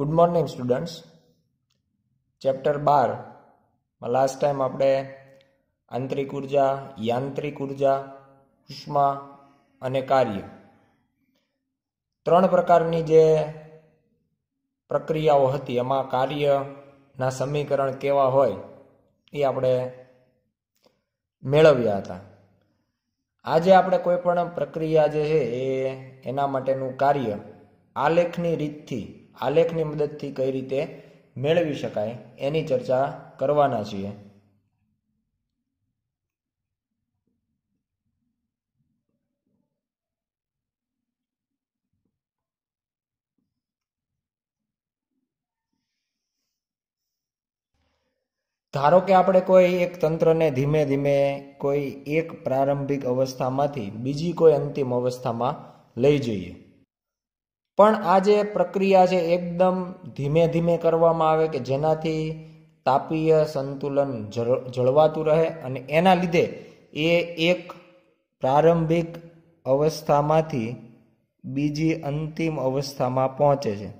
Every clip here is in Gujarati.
ગુડ મોર્નિંગ સ્ટુડન્ટ્સ ચેપ્ટર બાર લાસ્ટ ટાઈમ આપણે આંતરિક ઉર્જા યાંત્રિક ઉર્જા ઉષ્મા અને કાર્ય ત્રણ પ્રકારની જે પ્રક્રિયાઓ હતી એમાં કાર્યના સમીકરણ કેવા હોય એ આપણે મેળવ્યા હતા આજે આપણે કોઈ પણ પ્રક્રિયા જે છે એ એના માટેનું કાર્ય આલેખની રીતથી આલેખની મદદથી કઈ રીતે મેળવી શકાય એની ચર્ચા કરવાના છીએ ધારો કે આપણે કોઈ એક તંત્રને ધીમે ધીમે કોઈ એક પ્રારંભિક અવસ્થામાંથી બીજી કોઈ અંતિમ અવસ્થામાં લઈ જઈએ પણ આ જે પ્રક્રિયા છે એકદમ ધીમે ધીમે કરવામાં આવે કે જેનાથી તાપીય સંતુલન જળવાતું રહે અને એના લીધે એ એક પ્રારંભિક અવસ્થામાંથી બીજી અંતિમ અવસ્થામાં પહોંચે છે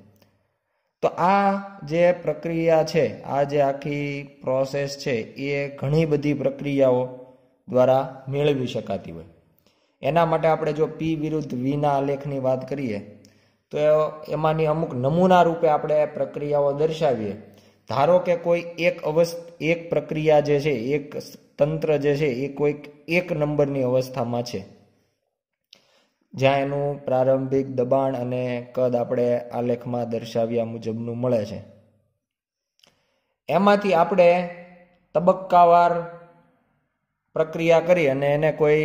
તો આ જે પ્રક્રિયા છે આ જે આખી પ્રોસેસ છે એ ઘણી બધી પ્રક્રિયાઓ દ્વારા મેળવી શકાતી હોય એના માટે આપણે જો પી વિરુદ્ધ વીના આલેખની વાત કરીએ તો એમાંની અમુક નમૂના રૂપે આપણે પ્રક્રિયાઓ દર્શાવીએ ધારો કે કોઈ એક અવસ્થ એક પ્રક્રિયા જે છે એક તંત્ર જે છે એ કોઈક એક નંબરની અવસ્થામાં છે જ્યાં એનું પ્રારંભિક દબાણ અને કદ આપણે આલેખમાં દર્શાવ્યા મુજબનું મળે છે એમાંથી આપણે તબક્કાવાર પ્રક્રિયા કરી અને એને કોઈ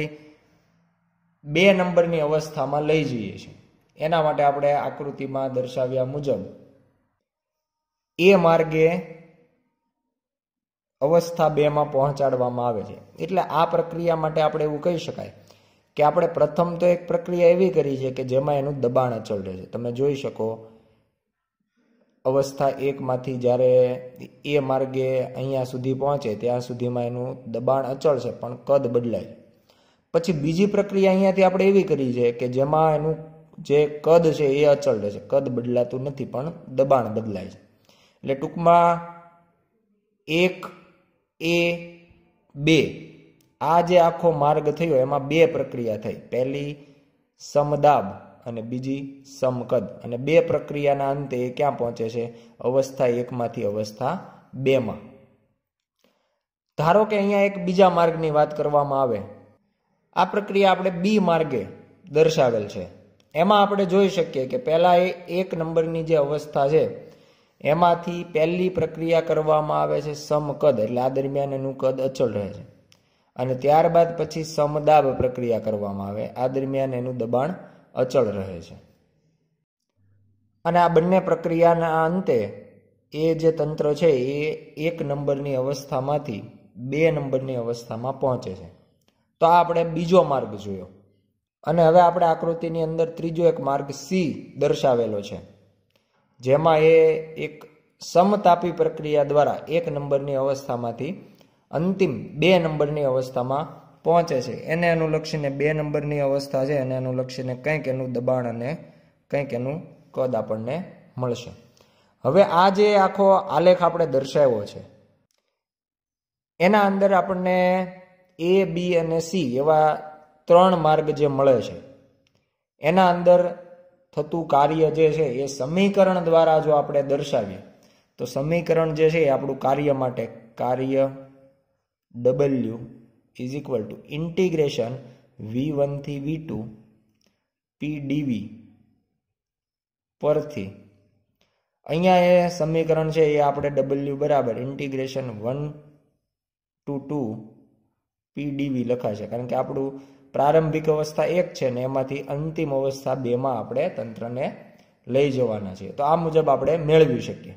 બે નંબરની અવસ્થામાં લઈ જઈએ છીએ એના માટે આપણે આકૃતિમાં દર્શાવ્યા મુજબ એ માર્ગે અવસ્થા બેમાં પહોંચાડવામાં આવે છે એટલે આ પ્રક્રિયા માટે આપણે એવું કહી શકાય કે આપણે પ્રથમ તો એક પ્રક્રિયા એવી કરી છે કે જેમાં એનું દબાણ અચળ રહે છે તમે જોઈ શકો અવસ્થા એકમાંથી જ્યારે એ માર્ગે અહીંયા સુધી પહોંચે ત્યાં સુધીમાં એનું દબાણ અચળ છે પણ કદ બદલાય પછી બીજી પ્રક્રિયા અહીંયાથી આપણે એવી કરી છે કે જેમાં એનું જે કદ છે એ અચળ રહે છે કદ બદલાતું નથી પણ દબાણ બદલાય છે એટલે ટૂંકમાં એક એ બે આ જે આખો માર્ગ થયો એમાં બે પ્રક્રિયા થઈ પહેલી સમદાબ અને બીજી સમકદ અને બે પ્રક્રિયાના અંતે એ ક્યાં પહોંચે છે અવસ્થા એકમાંથી અવસ્થા બેમાં ધારો કે અહીંયા એક બીજા માર્ગની વાત કરવામાં આવે આ પ્રક્રિયા આપણે બી માર્ગે દર્શાવેલ છે એમાં આપણે જોઈ શકીએ કે પહેલાં એ એક નંબરની જે અવસ્થા છે એમાંથી પહેલી પ્રક્રિયા કરવામાં આવે છે સમકદ એટલે આ દરમિયાન એનું કદ અચળ રહે છે અને ત્યારબાદ પછી સમદાબ પ્રક્રિયા કરવામાં આવે આ દરમિયાન એનું દબાણ અચળ રહે છે અને આ બંને પ્રક્રિયાના અંતે એ જે તંત્ર છે એ એક નંબરની અવસ્થામાંથી બે નંબરની અવસ્થામાં પહોંચે છે તો આ આપણે બીજો માર્ગ જોયો અને હવે આપણે આકૃતિની અંદર ત્રીજો એક માર્ગ સી દર્શાવેલો છે જેમાં એ એક સમતાપી પ્રક્રિયા દ્વારા એક નંબરની અવસ્થામાંથી અંતિમ બે નંબરની અવસ્થામાં પહોંચે છે એને અનુલક્ષીને બે નંબરની અવસ્થા છે એને અનુલક્ષીને કંઈક એનું દબાણ અને કંઈક એનું કદ આપણને મળશે હવે આ જે આખો આલેખ આપણે દર્શાવ્યો છે એના અંદર આપણને એ બી અને સી એવા ત્રણ માર્ગ જે મળે છે એના અંદર થતું કાર્ય જે છે એ સમીકરણ દ્વારા જો આપણે દર્શાવીએ તો સમીકરણ જે છે એ આપણું કાર્ય માટે કાર્ય W is equal to integration V વનથી વી ટુ પી ડીવી પરથી અહીંયા એ સમીકરણ છે એ આપણે ડબલ્યુ બરાબર integration one to two P dV લખાશે કારણ કે આપણું પ્રારંભિક અવસ્થા એક છે ને એમાંથી અંતિમ અવસ્થા બેમાં આપણે તંત્રને લઈ જવાના છે તો આ મુજબ આપણે મેળવી શકીએ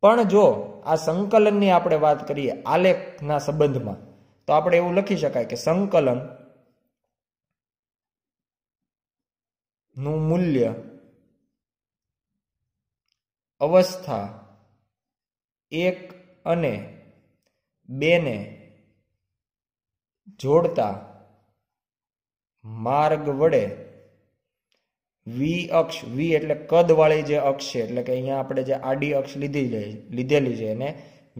પણ જો આ સંકલનની આપણે વાત કરીએ આલેખના સંબંધમાં તો આપણે એવું લખી શકાય કે સંકલન નું મૂલ્ય અવસ્થા એક અને બેને જોડતા માર્ગ વડે વી અક્ષ વી એટલે કદવાળી જે અક્ષ છે એટલે કે અહીંયા આપણે જે આડી અક્ષ લીધી લીધેલી છે એને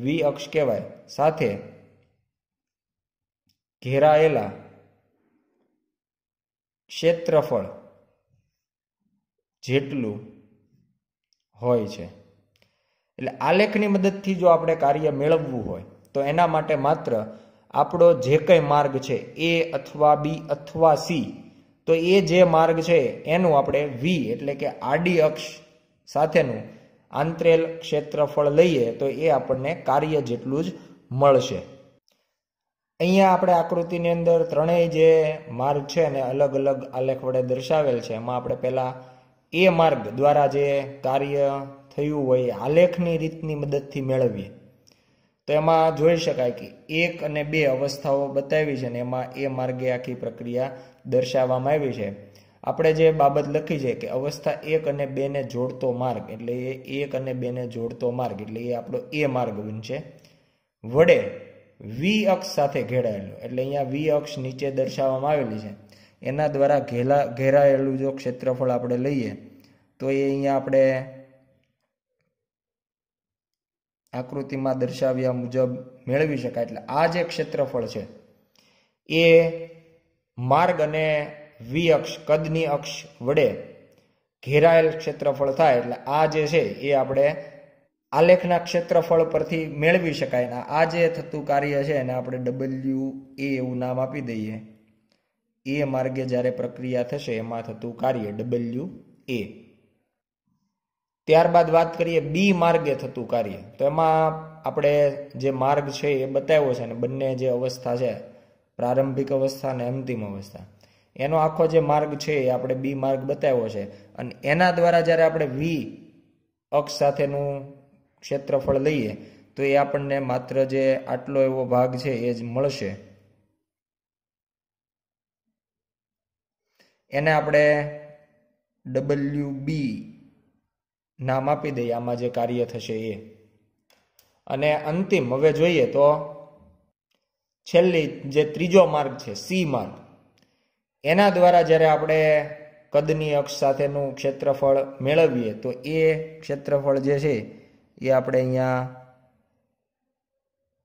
વી અક્ષ કહેવાય સાથે ઘેરાયેલા ક્ષેત્રફળ જેટલું હોય છે એટલે આલેખની મદદથી જો આપણે કાર્ય મેળવવું હોય તો એના માટે માત્ર આપણો જે કંઈ માર્ગ છે એ અથવા બી અથવા સી તો એ જે માર્ગ છે એનું આપણે વી એટલે કે આડી અક્ષ સાથેનું આંતરેલ ક્ષેત્રફળ લઈએ તો એ આપણને કાર્ય જેટલું જ મળશે અહીંયા આપણે આકૃતિની અંદર ત્રણેય જે માર્ગ છે ને અલગ અલગ આલેખ વડે દર્શાવેલ છે એમાં આપણે પહેલાં એ માર્ગ દ્વારા જે કાર્ય થયું હોય આલેખની રીતની મદદથી મેળવીએ તો એમાં જોઈ શકાય કે એક અને બે અવસ્થાઓ બતાવી છે ને એમાં એ માર્ગે આખી પ્રક્રિયા દર્શાવવામાં આવી છે આપણે જે બાબત લખી છે કે અવસ્થા એક અને બેને જોડતો માર્ગ એટલે એ એક અને બેને જોડતો માર્ગ એટલે એ આપણો એ માર્ગ બનશે વડે વી અક્ષ સાથે ઘેરાયેલું એટલે અહીંયા વી અક્ષ નીચે દર્શાવવામાં આવેલી છે એના દ્વારા ઘેલા ઘેરાયેલું જો ક્ષેત્રફળ આપણે લઈએ તો એ અહીંયા આપણે આકૃતિમાં દર્શાવ્યા મુજબ મેળવી શકાય એટલે આ જે ક્ષેત્રફળ છે એ માર્ગ અને વી અક્ષ કદની અક્ષ વડે ઘેરાયેલ ક્ષેત્રફળ થાય એટલે આ જે છે એ આપણે આલેખના ક્ષેત્રફળ પરથી મેળવી શકાય આ જે થતું કાર્ય છે એને આપણે ડબલ્યુ એ એવું નામ આપી દઈએ એ માર્ગે જ્યારે પ્રક્રિયા થશે એમાં થતું કાર્ય ડબલ્યુ એ ત્યારબાદ વાત કરીએ બી માર્ગે થતું કાર્ય તો એમાં આપણે જે માર્ગ છે એ બતાવ્યો છે અને બંને જે અવસ્થા છે પ્રારંભિક અવસ્થા અને અંતિમ અવસ્થા એનો આખો જે માર્ગ છે એ આપણે બી માર્ગ બતાવ્યો છે અને એના દ્વારા જ્યારે આપણે વી અક્ષ સાથેનું ક્ષેત્રફળ લઈએ તો એ આપણને માત્ર જે આટલો એવો ભાગ છે એ જ મળશે એને આપણે ડબલ્યુ બી નામ આપી દઈએ આમાં જે કાર્ય થશે એ અને અંતિમ હવે જોઈએ તો છેલ્લી જે ત્રીજો માર્ગ છે સી માર્ગ એના દ્વારા જ્યારે આપણે કદની અક્ષ સાથેનું ક્ષેત્રફળ મેળવીએ તો એ ક્ષેત્રફળ જે છે એ આપણે અહીંયા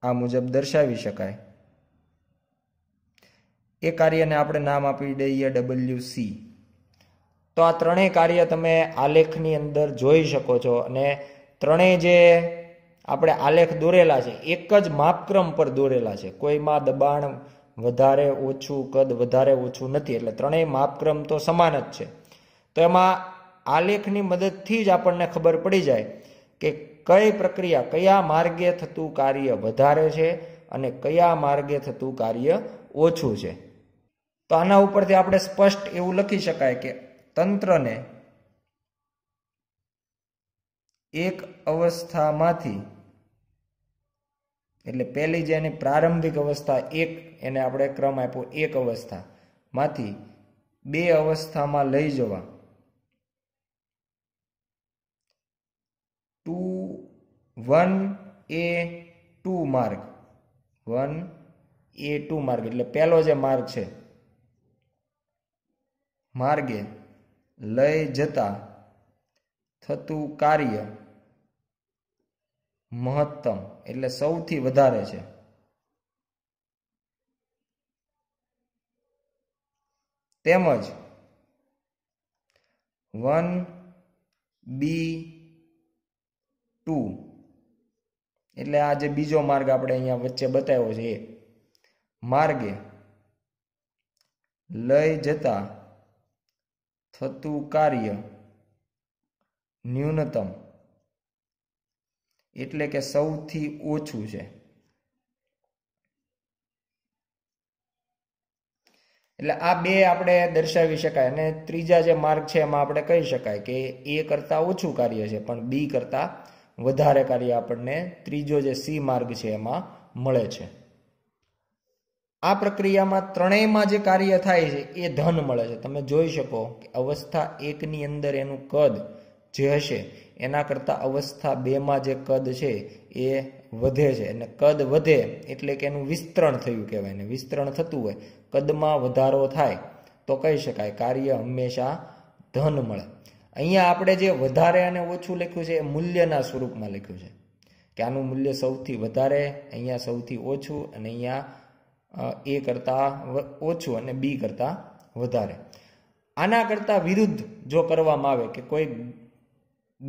આ મુજબ દર્શાવી શકાય એ કાર્યને આપણે નામ આપી દઈએ ડબલ્યુ સી તો આ ત્રણેય કાર્ય તમે આલેખની અંદર જોઈ શકો છો અને ત્રણેય જે આપણે આલેખ દોરેલા છે એક જ માપક્રમ પર દોરેલા છે કોઈમાં દબાણ વધારે ઓછું કદ વધારે ઓછું નથી એટલે ત્રણેય માપક્રમ તો સમાન જ છે તો એમાં આલેખની મદદથી જ આપણને ખબર પડી જાય કે કઈ પ્રક્રિયા કયા માર્ગે થતું કાર્ય વધારે છે અને કયા માર્ગે થતું કાર્ય ઓછું છે તો આના ઉપરથી આપણે સ્પષ્ટ એવું લખી શકાય કે તંત્રને એક અવસ્થામાંથી એટલે પહેલી જે એની પ્રારંભિક અવસ્થા એક એને આપણે ક્રમ આપ્યો એક અવસ્થામાંથી બે અવસ્થામાં લઈ જવા ટુ વન એ ટુ માર્ગ વન એ ટુ માર્ગ એટલે પહેલો જે માર્ગ છે માર્ગે લય જતા થતું કાર્ય મહત્તમ એટલે સૌથી વધારે છે તેમજ વન બી ટુ એટલે આ જે બીજો માર્ગ આપણે અહીંયા વચ્ચે બતાવ્યો છે એ માર્ગે લઈ જતા થતું કાર્ય ન્યૂનતમ એટલે કે સૌથી ઓછું છે એટલે આ બે આપણે દર્શાવી શકાય અને ત્રીજા જે માર્ગ છે એમાં આપણે કહી શકાય કે એ કરતાં ઓછું કાર્ય છે પણ બી કરતાં વધારે કાર્ય આપણને ત્રીજો જે સી માર્ગ છે એમાં મળે છે આ પ્રક્રિયામાં ત્રણેયમાં જે કાર્ય થાય છે એ ધન મળે છે તમે જોઈ શકો કે અવસ્થા એકની અંદર એનું કદ જે હશે એના કરતાં અવસ્થા બેમાં જે કદ છે એ વધે છે અને કદ વધે એટલે કે એનું વિસ્તરણ થયું કહેવાય ને વિસ્તરણ થતું હોય કદમાં વધારો થાય તો કહી શકાય કાર્ય હંમેશા ધન મળે અહીંયા આપણે જે વધારે અને ઓછું લખ્યું છે એ મૂલ્યના સ્વરૂપમાં લખ્યું છે કે આનું મૂલ્ય સૌથી વધારે અહીંયા સૌથી ઓછું અને અહીંયા એ કરતાં ઓછું અને બી કરતાં વધારે આના કરતાં વિરુદ્ધ જો કરવામાં આવે કે કોઈ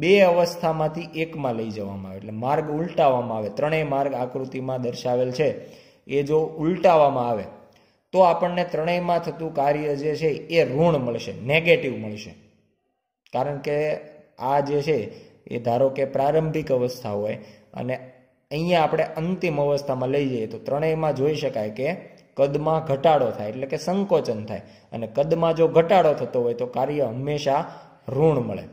બે અવસ્થામાંથી એકમાં લઈ જવામાં આવે એટલે માર્ગ ઉલટાવવામાં આવે ત્રણેય માર્ગ આકૃતિમાં દર્શાવેલ છે એ જો ઉલટાવવામાં આવે તો આપણને ત્રણેયમાં થતું કાર્ય જે છે એ ઋણ મળશે નેગેટિવ મળશે કારણ કે આ જે છે એ ધારો કે પ્રારંભિક અવસ્થા હોય અને અહીંયા આપણે અંતિમ અવસ્થામાં લઈ જઈએ તો ત્રણેયમાં જોઈ શકાય કે કદમાં ઘટાડો થાય એટલે કે સંકોચન થાય અને કદમાં જો ઘટાડો થતો હોય તો કાર્ય હંમેશા ઋણ મળે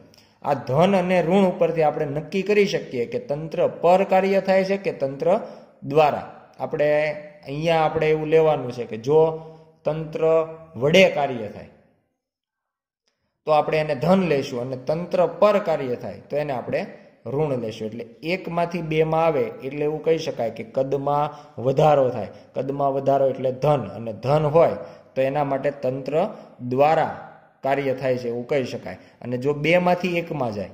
આ ધન અને ઋણ ઉપરથી આપણે નક્કી કરી શકીએ કે તંત્ર પર કાર્ય થાય છે કે તંત્ર દ્વારા આપણે અહીંયા આપણે એવું લેવાનું છે કે જો તંત્ર વડે કાર્ય થાય તો આપણે એને ધન લઈશું અને તંત્ર પર કાર્ય થાય તો એને આપણે ઋણ લેશો એટલે એકમાંથી બેમાં આવે એટલે એવું કહી શકાય કે કદમાં વધારો થાય કદમાં વધારો એટલે ધન અને ધન હોય તો એના માટે તંત્ર દ્વારા કાર્ય થાય છે એવું કહી શકાય અને જો બેમાંથી એકમાં જાય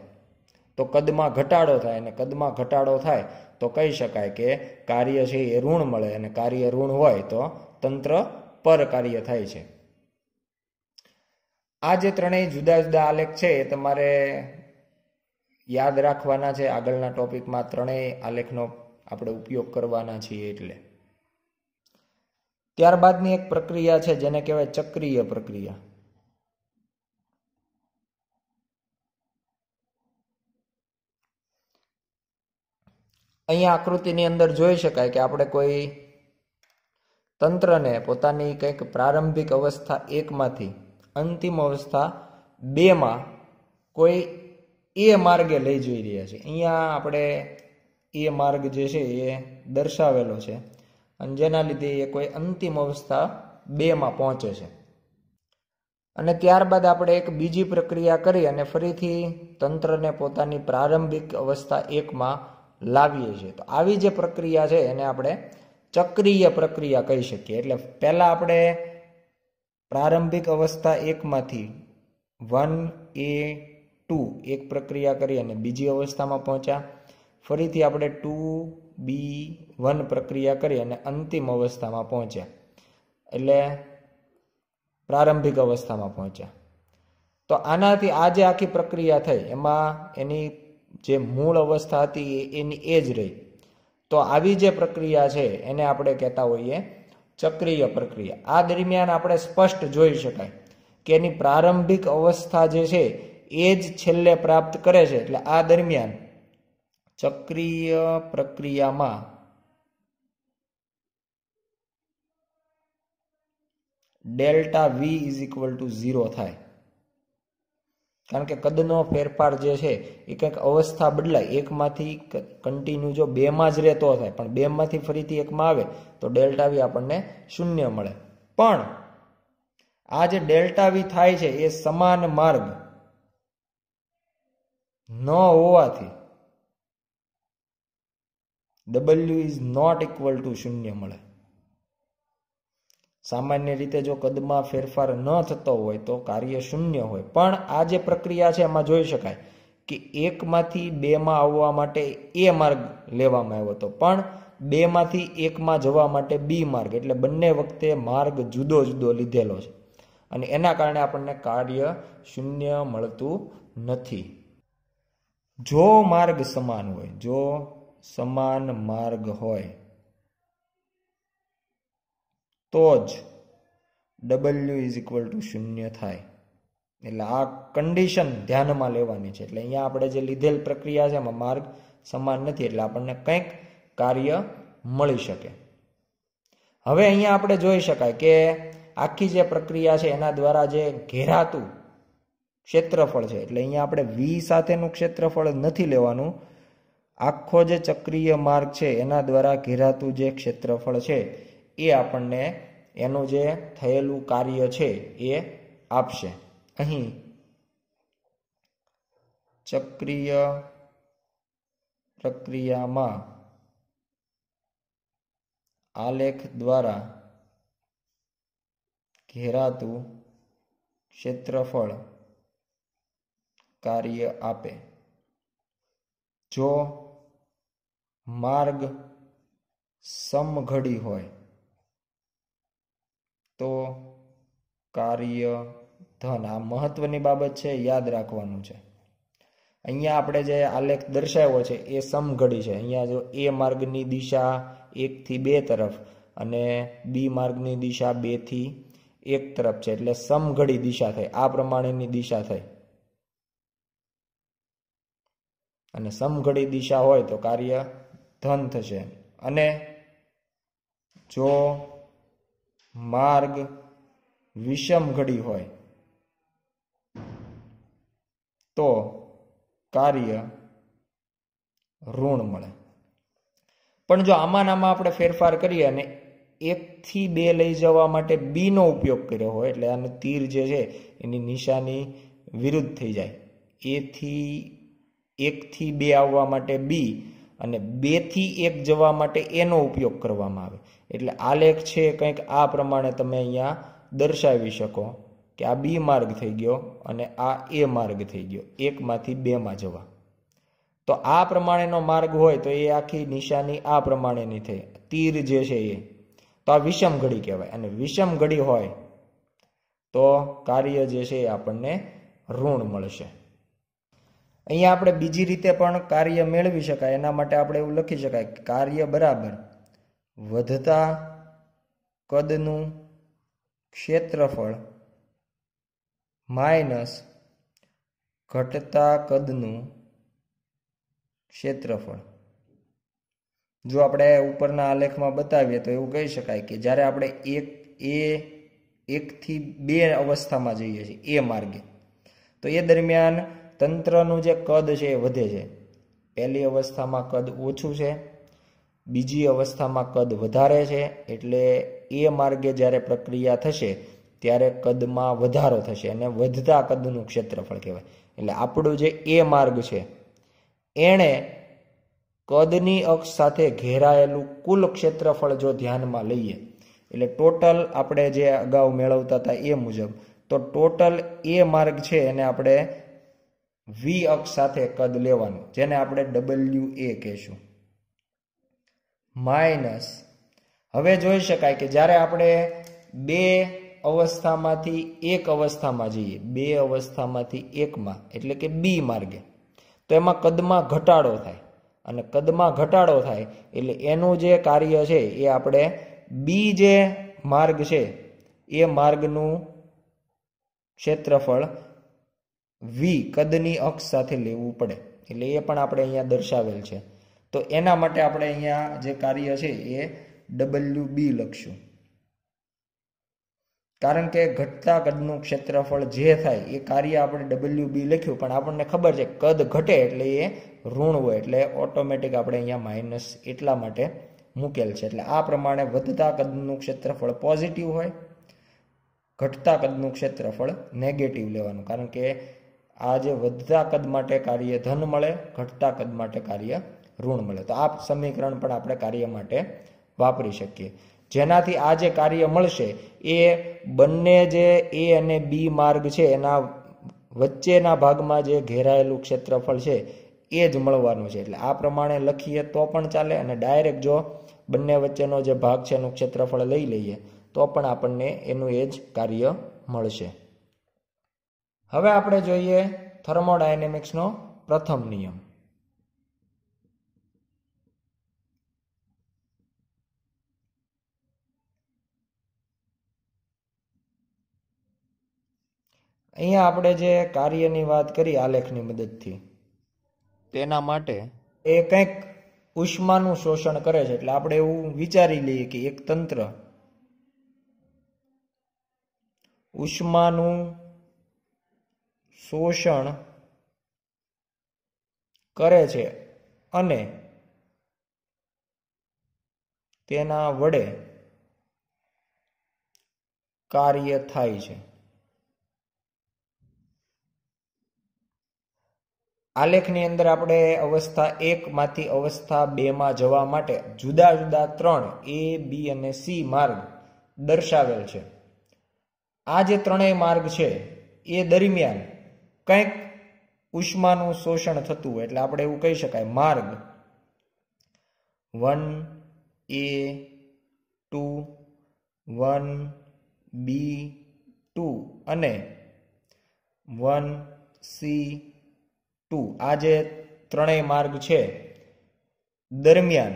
તો કદમાં ઘટાડો થાય અને કદમાં ઘટાડો થાય તો કહી શકાય કે કાર્ય છે એ ઋણ મળે અને કાર્ય ઋણ હોય તો તંત્ર પર કાર્ય થાય છે આ જે ત્રણેય જુદા જુદા આલેખ છે એ તમારે યાદ રાખવાના છે આગળના ટોપિકમાં ત્રણેય આલેખનો આપણે ઉપયોગ કરવાના છીએ એટલે ત્યારબાદની એક પ્રક્રિયા છે જેને કહેવાય ચક્રીય પ્રક્રિયા અહીંયા આકૃતિની અંદર જોઈ શકાય કે આપણે કોઈ તંત્રને પોતાની કંઈક પ્રારંભિક અવસ્થા એકમાંથી અંતિમ અવસ્થા બેમાં કોઈ એ માર્ગે લઈ જઈ રહ્યા છે અહીંયા આપણે એ માર્ગ જે છે એ દર્શાવેલો છે અને જેના લીધે એ કોઈ અંતિમ અવસ્થા બેમાં પહોંચે છે અને ત્યારબાદ આપણે એક બીજી પ્રક્રિયા કરી અને ફરીથી તંત્રને પોતાની પ્રારંભિક અવસ્થા એકમાં લાવીએ છીએ તો આવી જે પ્રક્રિયા છે એને આપણે ચક્રીય પ્રક્રિયા કહી શકીએ એટલે પહેલાં આપણે પ્રારંભિક અવસ્થા એકમાંથી વન એ ટુ એક પ્રક્રિયા કરી અને બીજી અવસ્થામાં પહોંચ્યા ફરીથી આપણે ટુ બી વન પ્રક્રિયા કરી અને અંતિમ અવસ્થામાં પહોંચ્યા એટલે પ્રારંભિક અવસ્થામાં પહોંચ્યા તો આનાથી આ જે આખી પ્રક્રિયા થઈ એમાં એની જે મૂળ અવસ્થા હતી એની એ જ રહી તો આવી જે પ્રક્રિયા છે એને આપણે કહેતા હોઈએ ચક્રીય પ્રક્રિયા આ દરમિયાન આપણે સ્પષ્ટ જોઈ શકાય કે એની પ્રારંભિક અવસ્થા જે છે એ જ છેલ્લે પ્રાપ્ત કરે છે એટલે આ દરમિયાન ચક્રીય પ્રક્રિયામાં delta V is equal to zero થાય કારણ કે કદનો ફેરફાર જે છે એ કંઈક અવસ્થા બદલાય એકમાંથી કન્ટિન્યુ જો બેમાં જ રહેતો થાય પણ બેમાંથી ફરીથી એકમાં આવે તો ડેલ્ટા વી આપણને શૂન્ય મળે પણ આ જે ડેલ્ટા વી થાય છે એ સમાન માર્ગ ન હોવાથી W is not equal to શૂન્ય મળે સામાન્ય રીતે જો કદમાં ફેરફાર ન થતો હોય તો કાર્ય શૂન્ય હોય પણ આ જે પ્રક્રિયા છે એમાં જોઈ શકાય કે એકમાંથી બેમાં આવવા માટે એ માર્ગ લેવામાં આવ્યો હતો પણ બેમાંથી એકમાં જવા માટે બી માર્ગ એટલે બંને વખતે માર્ગ જુદો જુદો લીધેલો છે અને એના કારણે આપણને કાર્ય શૂન્ય મળતું નથી જો માર્ગ સમાન હોય જો સમાન માર્ગ હોય તો જ ડબલ્યુ ઇઝ ઇક્વલ ટુ શૂન્ય થાય એટલે આ કન્ડિશન ધ્યાનમાં લેવાની છે એટલે અહીંયા આપણે જે લીધેલ પ્રક્રિયા છે એમાં માર્ગ સમાન નથી એટલે આપણને કંઈક કાર્ય મળી શકે હવે અહીંયા આપણે જોઈ શકાય કે આખી જે પ્રક્રિયા છે એના દ્વારા જે ઘેરાતું ક્ષેત્રફળ છે એટલે અહીંયા આપણે વી સાથેનું ક્ષેત્રફળ નથી લેવાનું આખો જે ચક્રીય માર્ગ છે એના દ્વારા ઘેરાતું જે ક્ષેત્રફળ છે એ આપણને એનું જે થયેલું કાર્ય છે એ આપશે અહીં ચક્રીય પ્રક્રિયામાં આલેખ દ્વારા ઘેરાતું ક્ષેત્રફળ કાર્ય આપે જો માર્ગ સમઘડી હોય તો કાર્ય ધન આ મહત્વની બાબત છે યાદ રાખવાનું છે અહીંયા આપણે જે આલેખ દર્શાવ્યો છે એ સમઘડી છે અહીંયા જો એ માર્ગની દિશા એકથી બે તરફ અને બી માર્ગની દિશા બેથી એક તરફ છે એટલે સમઘડી દિશા થઈ આ પ્રમાણેની દિશા થઈ અને સમઘડી દિશા હોય તો કાર્ય ધન થશે અને જો માર્ગ વિષમ ઘડી હોય તો કાર્ય ઋણ મળે પણ જો આમાં આમાં આપણે ફેરફાર કરીએ અને એકથી બે લઈ જવા માટે બીનો ઉપયોગ કર્યો હોય એટલે આનું તીર જે છે એની નિશાની વિરુદ્ધ થઈ જાય એથી એકથી બે આવવા માટે બી અને બેથી એક જવા માટે એનો ઉપયોગ કરવામાં આવે એટલે આલેખ છે કંઈક આ પ્રમાણે તમે અહીંયા દર્શાવી શકો કે આ બી માર્ગ થઈ ગયો અને આ એ માર્ગ થઈ ગયો એકમાંથી બેમાં જવા તો આ પ્રમાણેનો માર્ગ હોય તો એ આખી નિશાની આ પ્રમાણેની થઈ તીર જે છે એ તો આ વિષમ ઘડી કહેવાય અને વિષમ ઘડી હોય તો કાર્ય જે છે એ આપણને ઋણ મળશે અહીંયા આપણે બીજી રીતે પણ કાર્ય મેળવી શકાય એના માટે આપણે એવું લખી શકાય કે કાર્ય બરાબર વધતા કદનું ક્ષેત્રફળ માઇનસ ઘટતા કદનું ક્ષેત્રફળ જો આપણે ઉપરના આલેખમાં બતાવીએ તો એવું કહી શકાય કે જ્યારે આપણે એક એ એકથી બે અવસ્થામાં જઈએ છીએ એ માર્ગે તો એ દરમિયાન તંત્રનું જે કદ છે એ વધે છે પહેલી અવસ્થામાં કદ ઓછું છે બીજી અવસ્થામાં કદ વધારે છે એટલે એ માર્ગે જ્યારે પ્રક્રિયા થશે ત્યારે કદમાં વધારો થશે અને વધતા કદનું ક્ષેત્રફળ કહેવાય એટલે આપણું જે એ માર્ગ છે એણે કદની અક્ષ સાથે ઘેરાયેલું કુલ ક્ષેત્રફળ જો ધ્યાનમાં લઈએ એટલે ટોટલ આપણે જે અગાઉ મેળવતા હતા એ મુજબ તો ટોટલ એ માર્ગ છે એને આપણે વી અક્ષ સાથે કદ લેવાનું જેને આપણે ડબલ્યુ એ કહેશું માઇનસ હવે જોઈ શકાય કે જ્યારે આપણે બે અવસ્થામાંથી એક અવસ્થામાં જઈએ બે અવસ્થામાંથી એકમાં એટલે કે બી માર્ગે તો એમાં કદમાં ઘટાડો થાય અને કદમાં ઘટાડો થાય એટલે એનું જે કાર્ય છે એ આપણે બી જે માર્ગ છે એ માર્ગનું ક્ષેત્રફળ વી કદની અક્ષ સાથે લેવું પડે એટલે એ પણ આપણે અહીંયા દર્શાવેલ છે તો એના માટે આપણે અહીંયા જે કાર્ય છે એ ડબલ્યુ બી લખશું કારણ કે ઘટતા કદનું ક્ષેત્રફળ જે થાય એ કાર્ય આપણે ડબલ્યુ બી લખ્યું પણ આપણને ખબર છે કદ ઘટે એટલે એ ઋણ હોય એટલે ઓટોમેટિક આપણે અહીંયા માઇનસ એટલા માટે મૂકેલ છે એટલે આ પ્રમાણે વધતા કદનું ક્ષેત્રફળ પોઝિટિવ હોય ઘટતા કદનું ક્ષેત્રફળ નેગેટિવ લેવાનું કારણ કે આજે વધતા કદ માટે કાર્ય ધન મળે ઘટતા કદ માટે કાર્ય ઋણ મળે તો આ સમીકરણ પણ આપણે કાર્ય માટે વાપરી શકીએ જેનાથી આ જે કાર્ય મળશે એ બંને જે એ અને બી માર્ગ છે એના વચ્ચેના ભાગમાં જે ઘેરાયેલું ક્ષેત્રફળ છે એ જ મળવાનું છે એટલે આ પ્રમાણે લખીએ તો પણ ચાલે અને ડાયરેક્ટ જો બંને વચ્ચેનો જે ભાગ છે એનું ક્ષેત્રફળ લઈ લઈએ તો પણ આપણને એનું એ જ કાર્ય મળશે હવે આપણે જોઈએ થર્મોડાયનેમિક્સનો પ્રથમ નિયમ અહીંયા આપણે જે કાર્યની વાત કરી આલેખની મદદથી તેના માટે એ કંઈક ઉષ્માનું શોષણ કરે છે એટલે આપણે એવું વિચારી લઈએ કે એક તંત્ર ઉષ્માનું શોષણ કરે છે અને તેના વડે કાર્ય થાય છે આલેખની અંદર આપણે અવસ્થા એકમાંથી અવસ્થા બેમાં જવા માટે જુદા જુદા ત્રણ એ બી અને સી માર્ગ દર્શાવેલ છે આ જે ત્રણેય માર્ગ છે એ દરમિયાન કંઈક ઉષ્માનું શોષણ થતું હોય એટલે આપણે એવું કહી શકાય માર્ગ one A two one B two અને વન સી ટુ આ જે ત્રણેય માર્ગ છે દરમિયાન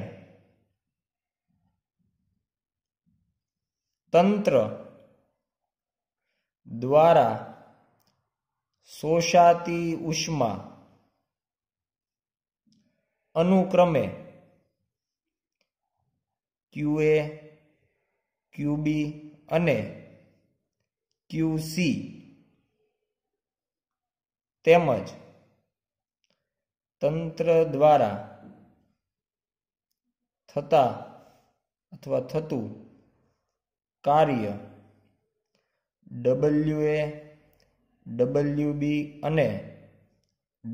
તંત્ર દ્વારા શોષાતી ઉષ્મા અનુક્રમે ક્યુએ ક્યુબી અને ક્યુસી તેમજ તંત્ર દ્વારા થતા અથવા થતું કાર્ય ડબલ્યુએ ડબલ્યુ બી અને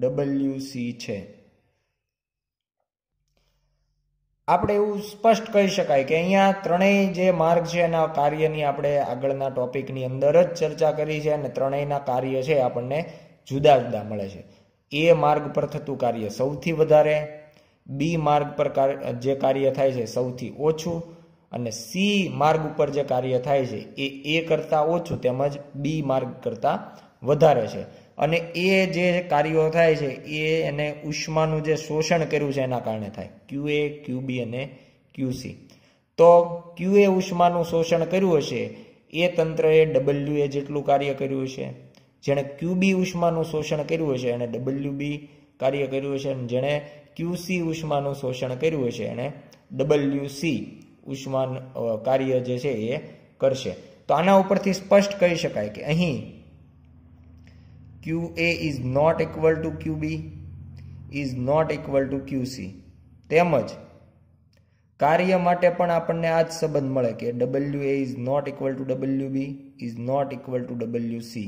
ડબલ્યુ સી છે આપણે એવું સ્પષ્ટ કહી શકાય કે અહીંયા ત્રણેય જે માર્ગ છે એના કાર્યની આપણે આગળના ટોપિકની અંદર જ ચર્ચા કરી છે અને ત્રણેયના કાર્ય છે આપણને જુદા જુદા મળે છે એ માર્ગ પર થતું કાર્ય સૌથી વધારે બી માર્ગ પર જે કાર્ય થાય છે સૌથી ઓછું અને સી માર્ગ ઉપર જે કાર્ય થાય છે એ એ કરતાં ઓછું તેમજ બી માર્ગ કરતાં વધારે છે અને એ જે કાર્યો થાય છે એ એને ઉષ્માનું જે શોષણ કર્યું છે એના કારણે થાય ક્યુ એ ક્યુ બી અને ક્યુસી તો ક્યુ એ ઉષ્માનું શોષણ કર્યું હશે એ તંત્રએ ડબલ્યુ એ જેટલું કાર્ય કર્યું હશે જેણે ક્યુ બી ઉષ્માનું શોષણ કર્યું હશે એણે ડબલ્યુ બી કાર્ય કર્યું હશે અને જેણે ક્યુસી ઉષ્માનું શોષણ કર્યું હશે એણે ડબલ્યુ સી ઉષ્માન કાર્ય જે છે એ કરશે તો આના ઉપરથી સ્પષ્ટ કહી શકાય કે અહીં QA is not equal to QB is not equal to QC તેમજ કાર્ય માટે પણ આપણને આ જ સંબંધ મળે કે W A is not equal to W B is not equal to W C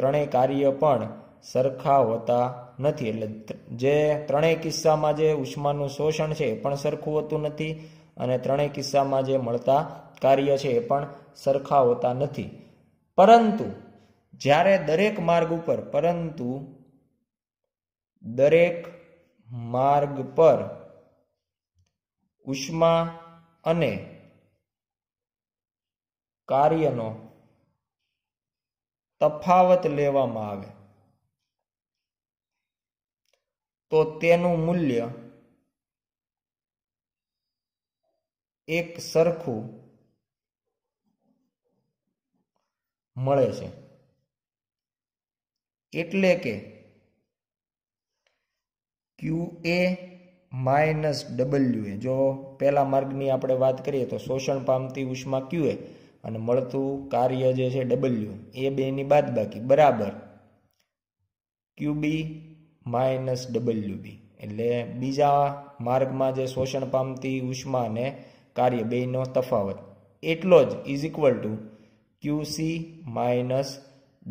ત્રણેય કાર્ય પણ સરખા હોતા નથી એટલે જે ત્રણેય કિસ્સામાં જે ઉષ્માનું શોષણ છે એ પણ સરખું હોતું નથી અને ત્રણેય કિસ્સામાં જે મળતા કાર્ય છે એ પણ સરખા હોતા નથી પરંતુ જ્યારે દરેક માર્ગ ઉપર પરંતુ દરેક માર્ગ પર ઉષ્મા અને કાર્યનો તફાવત લેવામાં આવે તો તેનું મૂલ્ય એક સરખું મળે છે એટલે કે ક્યુ એ માઇનસ ડબલ્યુ એ જો પહેલા માર્ગની આપણે વાત કરીએ તો શોષણ પામતી ઉષ્મા ક્યુ એ અને મળતું કાર્ય જે છે ડબલ્યુ એ બેની બાદ બાકી બરાબર ક્યુ બી માઇનસ ડબલ્યુ બી એટલે બીજા માર્ગમાં જે શોષણ પામતી ઉષ્મા અને કાર્ય બેનો તફાવત એટલો જ is equal to Q C minus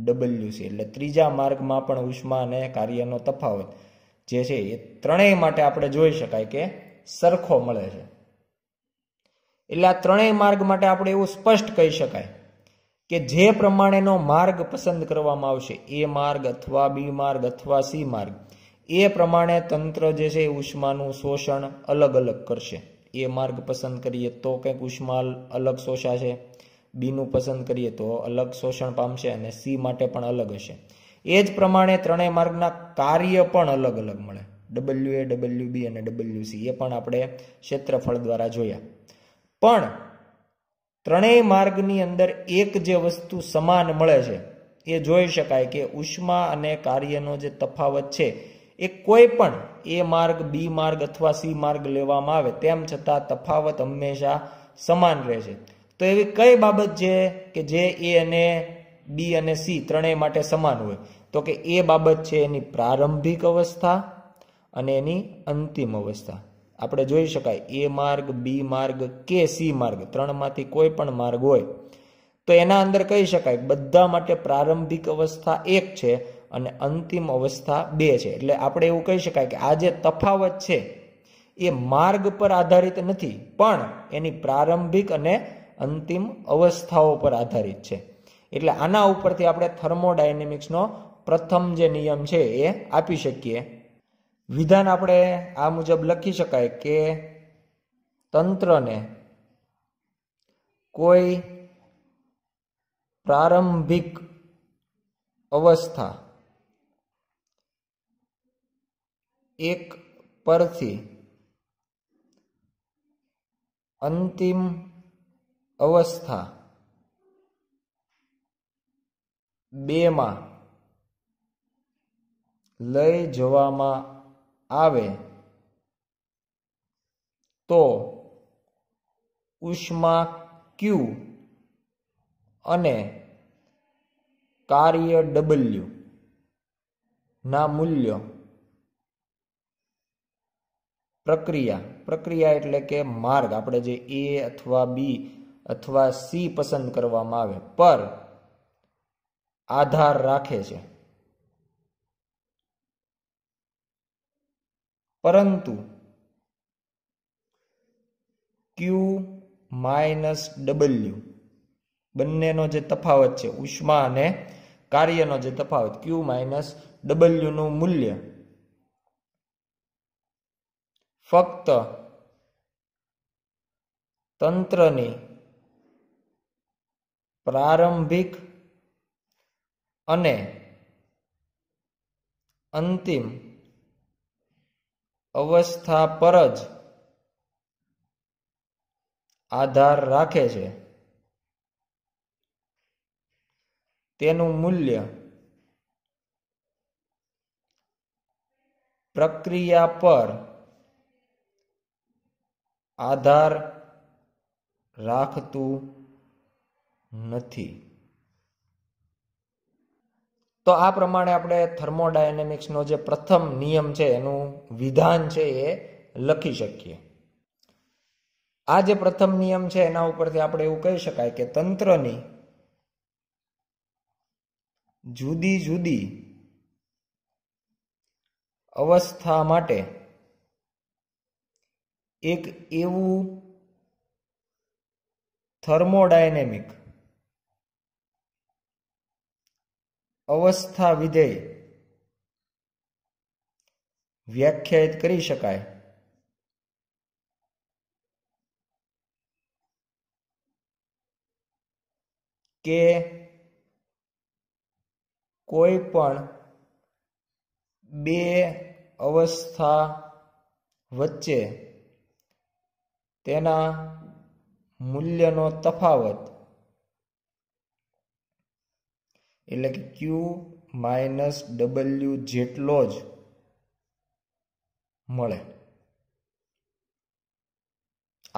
W C એટલે ત્રીજા માર્ગમાં પણ ઉષ્મા અને કાર્યનો તફાવત જે છે એ ત્રણેય માટે આપણે જોઈ શકાય કે સરખો મળે છે એટલે આ ત્રણેય માર્ગ માટે આપણે એવું સ્પષ્ટ કહી શકાય કે જે પ્રમાણેનો માર્ગ પસંદ કરવામાં આવશે એ માર્ગ અથવા બી માર્ગ અથવા સી માર્ગ એ પ્રમાણે તંત્ર જે છે ઉષ્માનું શોષણ અલગ અલગ કરશે એ માર્ગ પસંદ કરીએ તો કંઈક ઉષ્મા અલગ શોષાશે બીનું પસંદ કરીએ તો અલગ શોષણ પામશે અને સી માટે પણ અલગ હશે એ જ પ્રમાણે ત્રણેય માર્ગના કાર્ય પણ અલગ અલગ મળે ડબલ્યુ એ ડબલ્યુ બી અને ડબલ્યુ સી એ પણ આપણે ક્ષેત્રફળ દ્વારા જોયા પણ ત્રણેય માર્ગની અંદર એક જે વસ્તુ સમાન મળે છે એ જોઈ શકાય કે ઉષ્મા અને કાર્યનો જે તફાવત છે એ કોઈ પણ એ માર્ગ બી માર્ગ અથવા સી માર્ગ લેવામાં આવે તેમ છતાં તફાવત હંમેશા સમાન રહે છે તો એવી કઈ બાબત છે કે જે એ અને બી અને સી ત્રણેય માટે સમાન હોય તો કે એ બાબત છે એની પ્રારંભિક અવસ્થા અને એની અંતિમ અવસ્થા આપણે જોઈ શકાય એ માર્ગ બી માર્ગ કે સી માર્ગ ત્રણમાંથી કોઈ પણ માર્ગ હોય તો એના અંદર કહી શકાય બધા માટે પ્રારંભિક અવસ્થા એક છે અને અંતિમ અવસ્થા બે છે એટલે આપણે એવું કહી શકાય કે આ જે તફાવત છે એ માર્ગ પર આધારિત નથી પણ એની પ્રારંભિક અને અંતિમ અવસ્થાઓ પર આધારિત છે એટલે આના ઉપરથી આપણે થર્મોડાયનેમિક્સનો પ્રથમ જે નિયમ છે એ આપી શકીએ વિધાન આપણે આ મુજબ લખી શકાય કે તંત્રને કોઈ પ્રારંભિક અવસ્થા એક પરથી અંતિમ અવસ્થા બેમાં લઈ જવામાં આવે તો ઉષ્મા ક્યુ અને કાર્ય ડબલ્યુ ના મૂલ્યો પ્રક્રિયા પ્રક્રિયા એટલે કે માર્ગ આપણે જે એ અથવા બી અથવા સી પસંદ કરવામાં આવે પર આધાર રાખે છે પરંતુ ક્યુ માઇનસ ડબલ્યુ બંનેનો જે તફાવત છે ઉષ્મા અને કાર્યનો જે તફાવત ક્યુ માઇનસ ડબલ્યુ નું મૂલ્ય ફક્ત તંત્રની પ્રારંભિક અને અંતિમ અવસ્થા પર જ આધાર રાખે છે તેનું મૂલ્ય પ્રક્રિયા પર આધાર રાખતું નથી તો આ પ્રમાણે આપણે થર્મોડાયનેમિક્સનો જે પ્રથમ નિયમ છે એનું વિધાન છે એ લખી શકીએ આ જે પ્રથમ નિયમ છે એના ઉપરથી આપણે એવું કહી શકાય કે તંત્રની જુદી જુદી અવસ્થા માટે એક એવું થર્મોડાયનેમિક અવસ્થા વિધેય વ્યાખ્યાયિત કરી શકાય કે કોઈ પણ બે અવસ્થા વચ્ચે તેના મૂલ્યનો તફાવત એટલે કે ક્યુ માઇનસ ડબલ્યુ જેટલો જ મળે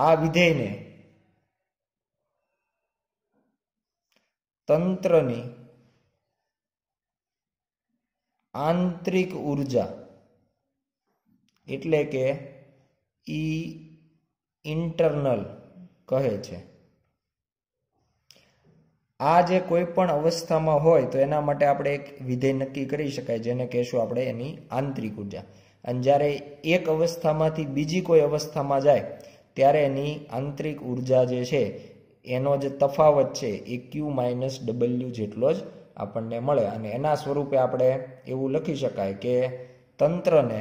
આ વિધેયને તંત્રની આંતરિક ઉર્જા એટલે કે ઈ e ઇન્ટરનલ કહે છે આ જે કોઈ પણ અવસ્થામાં હોય તો એના માટે આપણે એક વિધેય નક્કી કરી શકાય જેને કહેશું આપણે એની આંતરિક ઉર્જા અને જ્યારે એક અવસ્થામાંથી બીજી કોઈ અવસ્થામાં જાય ત્યારે એની આંતરિક ઉર્જા જે છે એનો જે તફાવત છે એ ક્યુ માઇનસ ડબલ્યુ જેટલો જ આપણને મળે અને એના સ્વરૂપે આપણે એવું લખી શકાય કે તંત્રને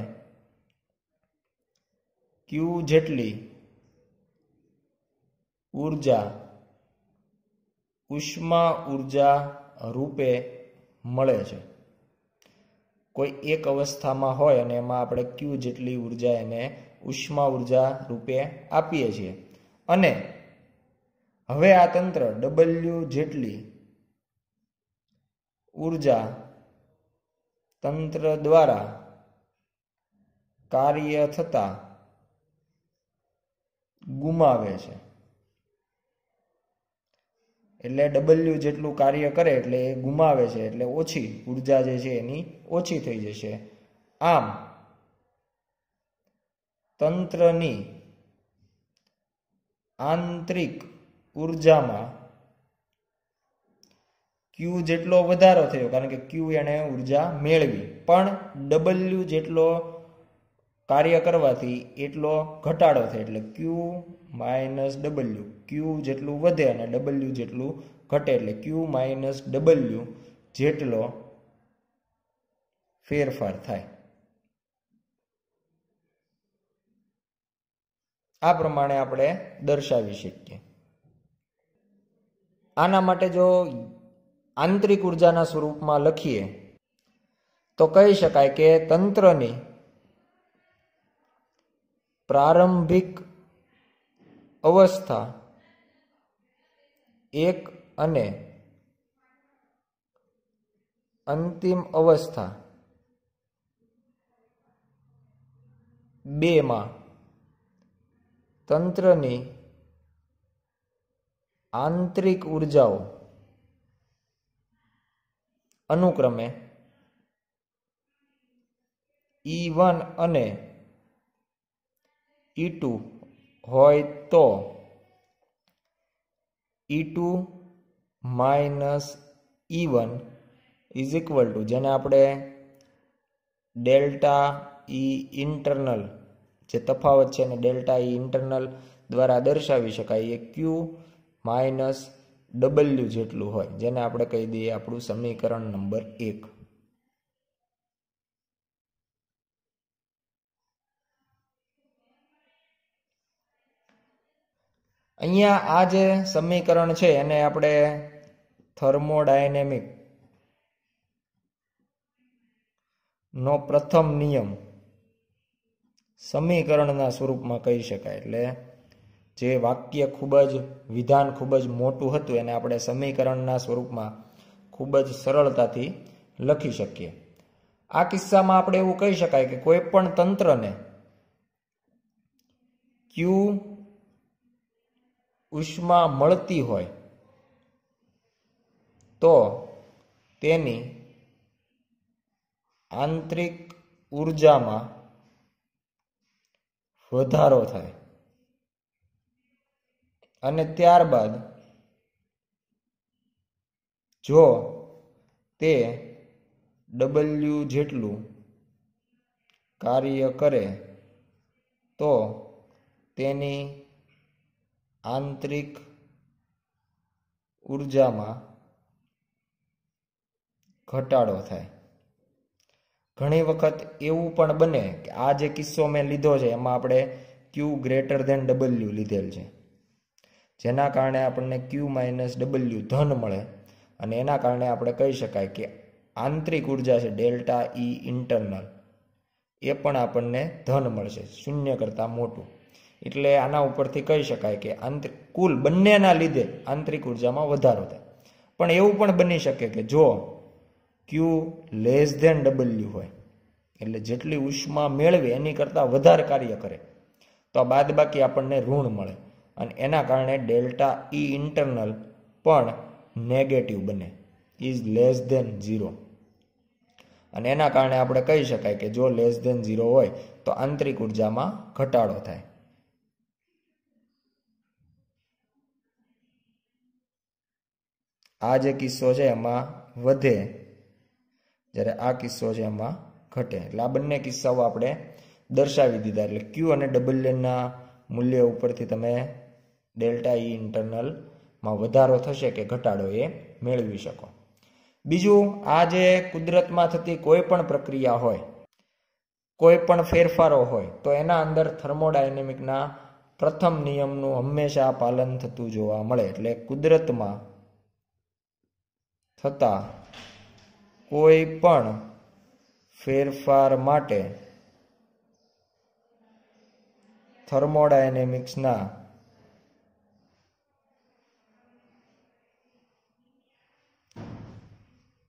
ક્યુ જેટલી ઉર્જા ઉષ્મા ઉર્જા રૂપે મળે છે કોઈ એક અવસ્થામાં હોય અને એમાં આપણે ક્યુ જેટલી ઉર્જા એને ઉષ્મા ઉર્જા રૂપે આપીએ છીએ અને હવે આ તંત્ર ડબલ્યુ જેટલી ઉર્જા તંત્ર દ્વારા કાર્ય થતાં ગુમાવે છે એટલે ડબલ્યુ જેટલું કાર્ય કરે એટલે એ ગુમાવે છે એટલે ઓછી ઉર્જા જે છે એની ઓછી થઈ જશે આમ તંત્રની આંતરિક ઉર્જામાં ક્યુ જેટલો વધારો થયો કારણ કે ક્યુ એણે ઉર્જા મેળવી પણ ડબલ્યુ જેટલો કાર્ય કરવાથી એટલો ઘટાડો થાય એટલે ક્યુ માઇનસ ડબલ્યુ ક્યુ જેટલું વધે અને ડબલ્યુ જેટલું ઘટે એટલે ક્યુ માઇનસ ડબલ્યુ જેટલો ફેરફાર થાય આ પ્રમાણે આપણે દર્શાવી શકીએ આના માટે જો આંતરિક ઉર્જાના સ્વરૂપમાં લખીએ તો કહી શકાય કે તંત્રની प्रारंभिक अवस्था एक अने अंतिम अवस्था बेमा तंत्रनी आंतरिक ऊर्जाओ अनुक्रमे ई वन अने ઈ ટુ હોય તો E two minus E one is equal to જેને આપણે ડેલ્ટા ઈ ઇન્ટરનલ જે તફાવત છે એને ડેલ્ટા ઈ ઇન્ટરનલ દ્વારા દર્શાવી શકાય એ ક્યુ માઇનસ ડબલ્યુ જેટલું હોય જેને આપણે કહી દઈએ આપણું સમીકરણ નંબર એક અહીંયા આ જે સમીકરણ છે એને આપણે થર્મોડાયનેમિક નો પ્રથમ નિયમ સમીકરણના સ્વરૂપમાં કહી શકાય એટલે જે વાક્ય ખૂબ જ વિધાન ખૂબ જ મોટું હતું એને આપણે સમીકરણના સ્વરૂપમાં ખૂબ જ સરળતાથી લખી શકીએ આ કિસ્સામાં આપણે એવું કહી શકાય કે કોઈ પણ તંત્રને ક્યુ ઉષ્મા મળતી હોય તો તેની આંતરિક ઉર્જામાં વધારો થાય અને ત્યારબાદ જો તે ડબલ્યુ જેટલું કાર્ય કરે તો તેની આંતરિક ઉર્જામાં ઘટાડો થાય ઘણી વખત એવું પણ બને કે આ જે કિસ્સો મેં લીધો છે એમાં આપણે ક્યુ ગ્રેટર દેન ડબલ્યુ લીધેલ છે જેના કારણે આપણને ક્યુ માઇનસ ડબલ્યુ ધન મળે અને એના કારણે આપણે કહી શકાય કે આંતરિક ઉર્જા છે ડેલ્ટા ઈ e ઇન્ટરનલ એ પણ આપણને ધન મળશે શૂન્ય કરતાં મોટું એટલે આના ઉપરથી કહી શકાય કે આંતરિક કુલ બંનેના લીધે આંતરિક ઉર્જામાં વધારો થાય પણ એવું પણ બની શકે કે જો ક્યુ લેસ ધેન ડબલ્યુ હોય એટલે જેટલી ઉષ્મા મેળવે એની કરતાં વધારે કાર્ય કરે તો આ બાદબાકી આપણને ઋણ મળે અને એના કારણે ડેલ્ટા ઈ e ઇન્ટરનલ પણ નેગેટિવ બને ઇઝ લેસ ધેન ઝીરો અને એના કારણે આપણે કહી શકાય કે જો લેસ ધેન ઝીરો હોય તો આંતરિક ઉર્જામાં ઘટાડો થાય આ જે કિસ્સો છે એમાં વધે જ્યારે આ કિસ્સો છે એમાં ઘટે એટલે આ બંને કિસ્સાઓ આપણે દર્શાવી દીધા એટલે ક્યુ અને ડબલ લેનના મૂલ્ય ઉપરથી તમે ડેલ્ટા ઈ e ઇન્ટરનલમાં વધારો થશે કે ઘટાડો એ મેળવી શકો બીજું આ જે કુદરતમાં થતી કોઈ પણ પ્રક્રિયા હોય કોઈ પણ ફેરફારો હોય તો એના અંદર થર્મોડાયનેમિકના પ્રથમ નિયમનું હંમેશા પાલન થતું જોવા મળે એટલે કુદરતમાં થતાં કોઈ પણ ફેરફાર માટે થર્મોડાયનેમિક્સના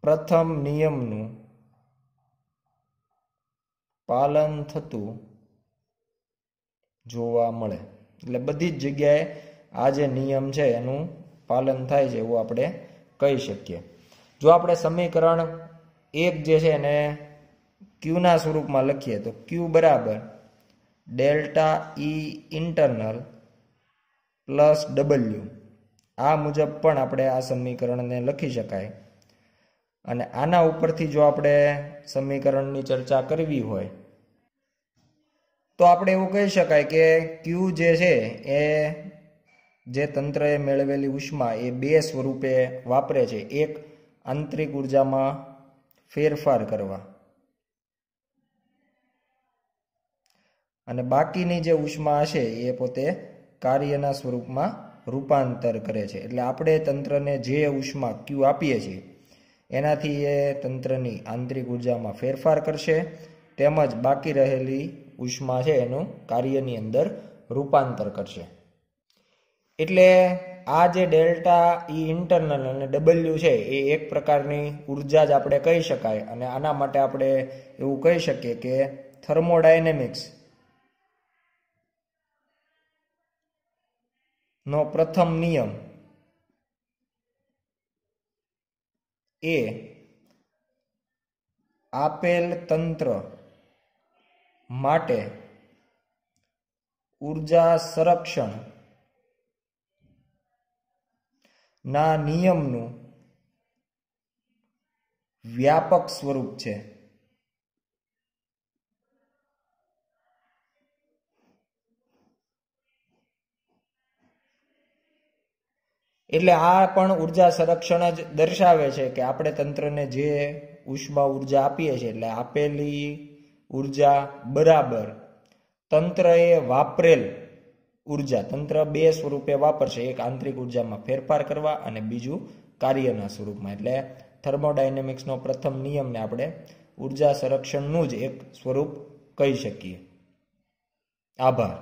પ્રથમ નિયમનું પાલન થતું જોવા મળે એટલે બધી જ જગ્યાએ આ જે નિયમ છે એનું પાલન થાય છે એવું આપણે કહી શકીએ જો આપણે સમીકરણ એક જે છે એને ક્યુના સ્વરૂપમાં લખીએ તો ક્યુ બરાબર delta E e internal plus W આ મુજબ પણ આપણે આ સમીકરણને લખી શકાય અને આના ઉપરથી જો આપણે સમીકરણની ચર્ચા કરવી હોય તો આપણે એવું કહી શકાય કે ક્યુ જે છે એ જે તંત્રએ મેળવેલી ઉષ્મા એ બે સ્વરૂપે વાપરે છે એક આંતરિક ઉર્જામાં ફેરફાર કરવા અને બાકીની જે ઉષ્મા હશે એ પોતે કાર્યના સ્વરૂપમાં રૂપાંતર કરે છે એટલે આપણે તંત્રને જે ઉષ્મા ક્યુ આપીએ છીએ એનાથી એ તંત્રની આંતરિક ઉર્જામાં ફેરફાર કરશે તેમજ બાકી રહેલી ઉષ્મા છે એનું કાર્યની અંદર રૂપાંતર કરશે એટલે આ જે ડેલ્ટા ઈ ઇન્ટરનલ અને ડબલ્યુ છે એ એક પ્રકારની ઉર્જા જ આપણે કહી શકાય અને આના માટે આપણે એવું કહી શકીએ કે થર્મોડાયનેમિક્સ નો પ્રથમ નિયમ એ આપેલ તંત્ર માટે ઉર્જા સંરક્ષણ ના નિયમનું વ્યાપક સ્વરૂપ છે એટલે આ પણ ઉર્જા સંરક્ષણ જ દર્શાવે છે કે આપણે તંત્રને જે ઉષ્મા ઉર્જા આપીએ છીએ એટલે આપેલી ઉર્જા બરાબર તંત્રએ વાપરેલ ઉર્જા તંત્ર બે સ્વરૂપે વાપરશે એક આંતરિક ઉર્જામાં ફેરફાર કરવા અને બીજું કાર્યના સ્વરૂપમાં એટલે થર્મોડાયનેમિક્સનો પ્રથમ નિયમને આપણે ઉર્જા સંરક્ષણનું જ એક સ્વરૂપ કહી શકીએ આભાર